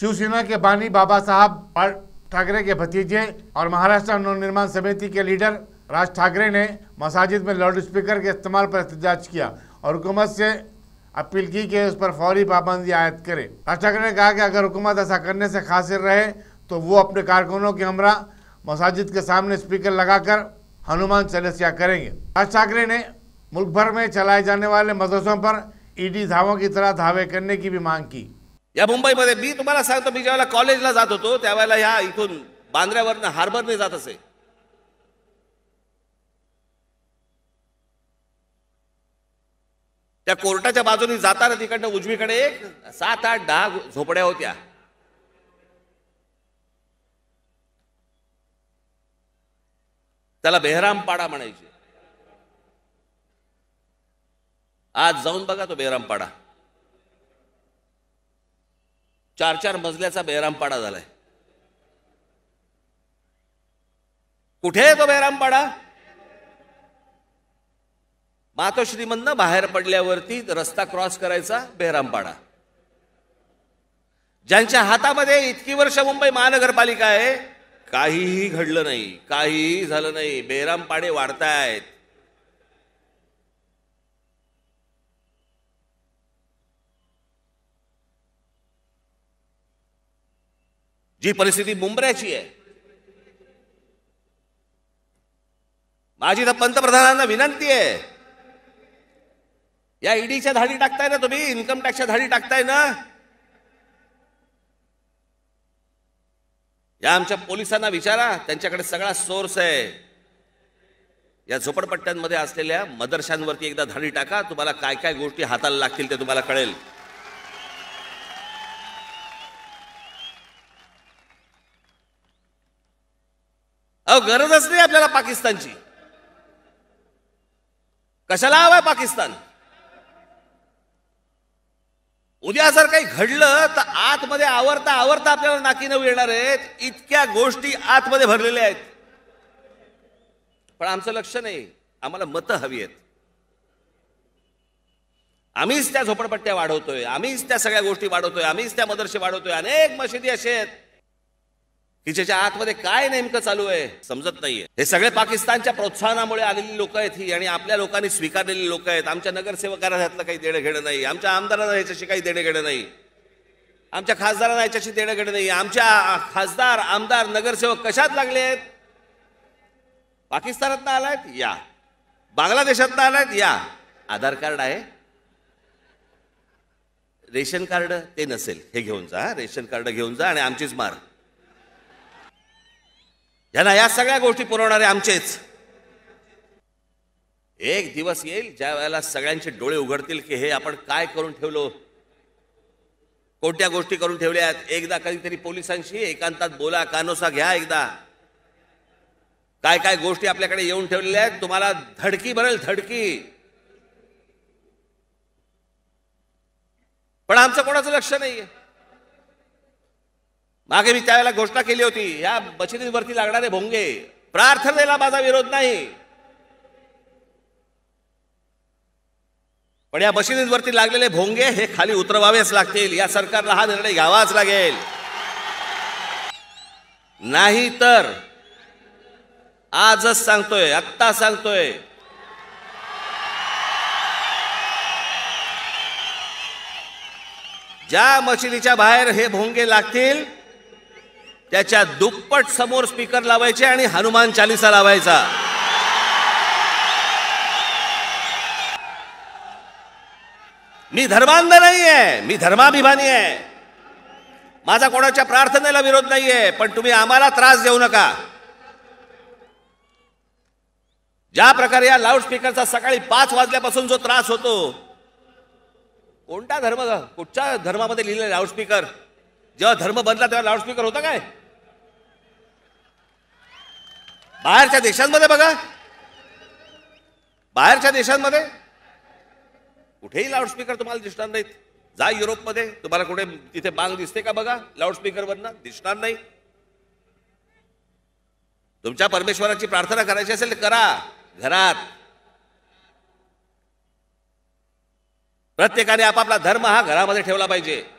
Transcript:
शिवसेना के बानी बाबा साहब और ठाकरे के भतीजे और महाराष्ट्र नवनिर्माण समिति के लीडर राज ठाकरे ने मसाजिद में लाउड स्पीकर के इस्तेमाल पर एहत किया और हुकूमत से अपील की कि उस पर फौरी पाबंदी आयद करे राज ठाकरे ने कहा कि अगर हुकूमत ऐसा करने से खासिर रहे तो वो अपने कारकुनों के हमरा मसाजिद के सामने स्पीकर लगाकर हनुमान चलसिया करेंगे राज ठाकरे ने मुल्क भर में चलाए जाने वाले मदरसों पर ईडी धावों की तरह धावे करने की भी मांग की या मुंबईमध्ये मी तुम्हाला सांगतो मी ज्यावेळेला कॉलेजला जात होतो त्यावेळेला ह्या इथून बांद्र्यावरनं हार्बरने जात असे त्या कोर्टाच्या बाजूने जाताना तिकडनं उजवीकडे एक सात आठ दहा झोपड्या होत्या त्याला बेहरामपाडा म्हणायचे आज जाऊन बघा तो बेहरामपाडा चार चार मजल्याचा बेहरामपाडा झालाय कुठे आहे तो बेहरामपाडा मातोश्रीमधनं बाहेर पडल्यावरती रस्ता क्रॉस करायचा बेहरामपाडा ज्यांच्या हातामध्ये इतकी वर्ष मुंबई महानगरपालिका आहे काहीही घडलं नाही काहीही झालं नाही बेहरामपाडे वाढतायत जी परिस्थिती मुंबऱ्याची आहे माझी तर पंतप्रधानांना विनंती आहे या ईडीच्या धाडी टाकताय ना तुम्ही इन्कम टॅक्सच्या धाडी टाकताय ना या आमच्या पोलिसांना विचारा त्यांच्याकडे सगळा सोर्स आहे या झोपडपट्ट्यांमध्ये असलेल्या मदरशांवरती एकदा धाडी टाका तुम्हाला काय काय गोष्टी हाताला लागतील ते तुम्हाला कळेल अहो गरजच नाही आपल्याला पाकिस्तानची कशाला हवाय पाकिस्तान उद्या जर काही घडलं तर आतमध्ये आवरता आवरता आपल्याला नाकी नऊ येणार आहेत इतक्या गोष्टी आतमध्ये भरलेल्या आहेत पण आमचं लक्ष नाही आम्हाला मतं हवी आहेत आम्हीच त्या झोपडपट्ट्या वाढवतोय आम्हीच त्या सगळ्या गोष्टी वाढवतोय आम्हीच त्या मदरशी वाढवतोय अनेक मशिदी असे आहेत तिच्याच्या आतमध्ये काय नेमकं चालू आहे समजत नाहीये हे सगळे पाकिस्तानच्या प्रोत्साहनामुळे आलेली लोक आहेत ही आणि आपल्या लोकांनी स्वीकारलेली लोक आहेत आमच्या नगरसेवकांना ह्यातलं काही देणं घेणं नाही आमच्या आमदारांना ह्याच्याशी काही देणं घेणं नाही आमच्या खासदारांना याच्याशी देणं घेणं नाही आमच्या खासदार आमदार नगरसेवक कशात लागले आहेत पाकिस्तानात आलायत या बांगलादेशात आलायत या आधार कार्ड आहे रेशन कार्ड ते नसेल हे घेऊन जा रेशन कार्ड घेऊन जा आणि आमचीच मार यांना या सगळ्या गोष्टी पुरवणारे आमचेच एक दिवस येईल ज्या वेळेला सगळ्यांचे डोळे उघडतील की हे आपण काय करून ठेवलो कोणत्या गोष्टी करून ठेवल्यात एकदा कधीतरी पोलिसांशी एकांतात बोला कानोसा घ्या एकदा काय काय गोष्टी आपल्याकडे येऊन ठेवलेल्या आहेत तुम्हाला धडकी बरेल धडकी पण आमचं कोणाचं लक्ष नाहीये मागे मी त्यावेळेला घोषणा केली होती या बचतीवरती लागणारे भोंगे प्रार्थनेला माझा विरोध नाही पण या मशिदींवरती लागलेले भोंगे हे खाली उतरवावेच लागतील या सरकारला हा निर्णय घ्यावाच लागेल नाही तर आजच सांगतोय आत्ता सांगतोय ज्या मशिदीच्या बाहेर हे भोंगे लागतील त्याच्या दुप्पट समोर स्पीकर लावायचे आणि हनुमान चालिसा लावायचा मी धर्मांध नाही आहे मी धर्माभिमानी आहे माझा कोणाच्या प्रार्थनेला विरोध नाहीये पण तुम्ही आम्हाला त्रास देऊ नका ज्या प्रकारे या लाऊडस्पीकरचा सकाळी पाच वाजल्यापासून जो त्रास होतो कोणता धर्म कुठच्या धर्मामध्ये लिहिलेला लाऊडस्पीकर जेव्हा धर्म बदला तेव्हा लाऊडस्पीकर होता काय बाहेरच्या देशांमध्ये बघा बाहेरच्या देशांमध्ये कुठेही लाऊडस्पीकर तुम्हाला दिसणार नाहीत जा युरोपमध्ये तुम्हाला कुठे तिथे बांग दिसते का बघा वरनं दिसणार नाही तुमच्या परमेश्वराची प्रार्थना करायची असेल तर करा घरात प्रत्येकाने आपापला धर्म हा घरामध्ये ठेवला पाहिजे